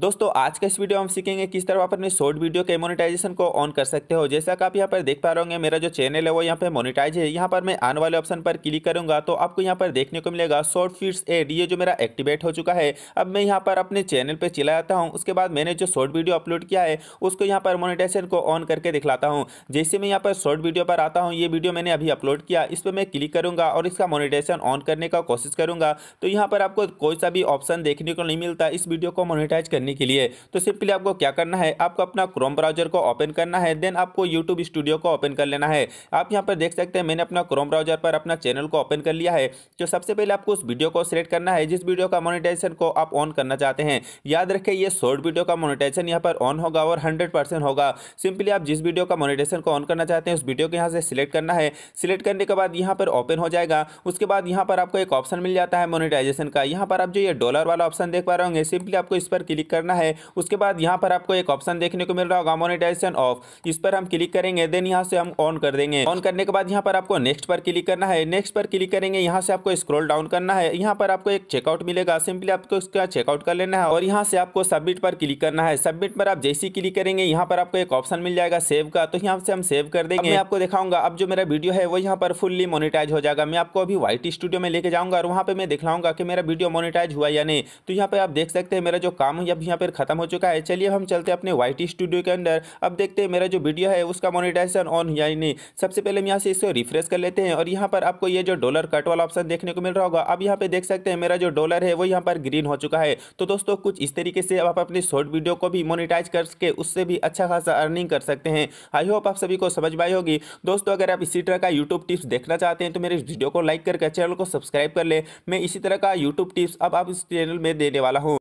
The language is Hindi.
दोस्तों आज के इस वीडियो में हम सीखेंगे किस तरह आप अपने शॉर्ट वीडियो के मोनेटाइजेशन को ऑन कर सकते हो जैसा कि आप यहाँ पर देख पा रहे होंगे मेरा जो चैनल है वो यहाँ पे मोनेटाइज है यहाँ पर मैं आने वाले ऑप्शन पर क्लिक करूंगा तो आपको यहाँ पर देखने को मिलेगा शॉर्ट फीड्स एड ये जो मेरा एक्टिवेट हो चुका है अब मैं यहाँ पर अपने चैनल पर चला जाता हूँ उसके बाद मैंने जो शॉर्ट वीडियो अपलोड किया है उसको यहाँ पर मोनिटाइजेशन को ऑन करके दिखलाता हूँ जैसे मैं यहाँ पर शॉर्ट वीडियो पर आता हूँ ये वीडियो मैंने अभी अपलोड किया इस पर मैं क्लिक करूँगा और इसका मोनिटाइजेशन ऑन करने का कोशिश करूँगा तो यहाँ पर आपको कोई सा भी ऑप्शन देखने को नहीं मिलता इस वीडियो को मोनिटाइज करने करने के लिए तो सिंपली आपको क्या करना है आपको अपना क्रोम ब्राउजर को ओपन करना है देन आपको यूट्यूब स्टूडियो को ओपन कर लेना है आप यहाँ पर देख सकते हैं मैंने अपना क्रोम ब्राउजर पर अपना चैनल को ओपन कर लिया है तो सबसे पहले आपको उस वीडियो को सिलेक्ट करना है जिस वीडियो का मोनिटाइजेशन को आप ऑन करना चाहते हैं याद रखें ये शॉर्ट वीडियो का मोनिटाइजेशन यहाँ पर ऑन होगा और हंड्रेड होगा सिंपली आप जिस वीडियो का मोनिटेशन को ऑन करना चाहते हैं उस वीडियो को यहाँ से सिलेक्ट करना है सिलेक्ट करने के बाद यहाँ पर ओपन हो जाएगा उसके बाद यहाँ पर आपको एक ऑप्शन मिल जाता है मोनिटाइजेशन का यहाँ पर आप जो ये डॉलर वाला ऑप्शन देख पा रहे होंगे सिंपली आपको इस पर क्लिक करना है उसके बाद यहाँ पर आपको एक ऑप्शन देखने को मिल रहा होगा मोनिटाइजेशन ऑफ इस पर हम क्लिक करेंगे देन यहाँ से हम ऑन कर देंगे ऑन करने के बाद यहाँ पर आपको नेक्स्ट पर क्लिक करना है नेक्स्ट पर क्लिक करेंगे यहाँ से आपको स्क्रोल डाउन करना है यहाँ पर आपको एक चेकआउट मिलेगा सिंपली आपको इसका चेकआउट कर लेना है और यहाँ से आपको सबमिट पर क्लिक करना है सबमिट पर आप जैसी क्लिक करेंगे यहाँ पर आपको एक ऑप्शन मिल जाएगा सेव का तो यहाँ से हम सेव कर देंगे मैं आपको दिखाऊंगा अब जो मेरा वीडियो है वो यहाँ पर फुल्ली मोनिटाइज हो जाएगा मैं आपको अभी वाइट स्टूडियो में लेके जाऊंगा और वहाँ पे मैं दिखाऊंगा कि मेरा वीडियो मोनिटाइज हुआ या नहीं तो यहाँ पे आप देख सकते हैं मेरा जो काम है अभी यहाँ पर खत्म हो चुका है चलिए हम चलते अपने वाई स्टूडियो के अंदर अब देखते हैं मेरा जो वीडियो है उसका मोनिटाइजेशन ऑन या नहीं सबसे पहले हम यहाँ से इसको रिफ्रेश कर लेते हैं और यहाँ पर आपको ये जो डॉलर कट वाला ऑप्शन देखने को मिल रहा होगा अब यहाँ पे देख सकते हैं मेरा जो डॉलर है वो यहाँ पर ग्रीन हो चुका है तो दोस्तों कुछ इस तरीके से आप अपनी शॉर्ट वीडियो को भी मोनिटाइज करके उससे भी अच्छा खासा अर्निंग कर सकते हैं आई होप आप सभी को समझ पाई होगी दोस्तों अगर आप इसी तरह का यूट्यूब टिप्स देखना चाहते हैं तो मेरे वीडियो को लाइक करके चैनल को सब्सक्राइब कर ले मैं इसी तरह का यूट्यूब टिप्स अब आप इस चैनल में देने वाला हूँ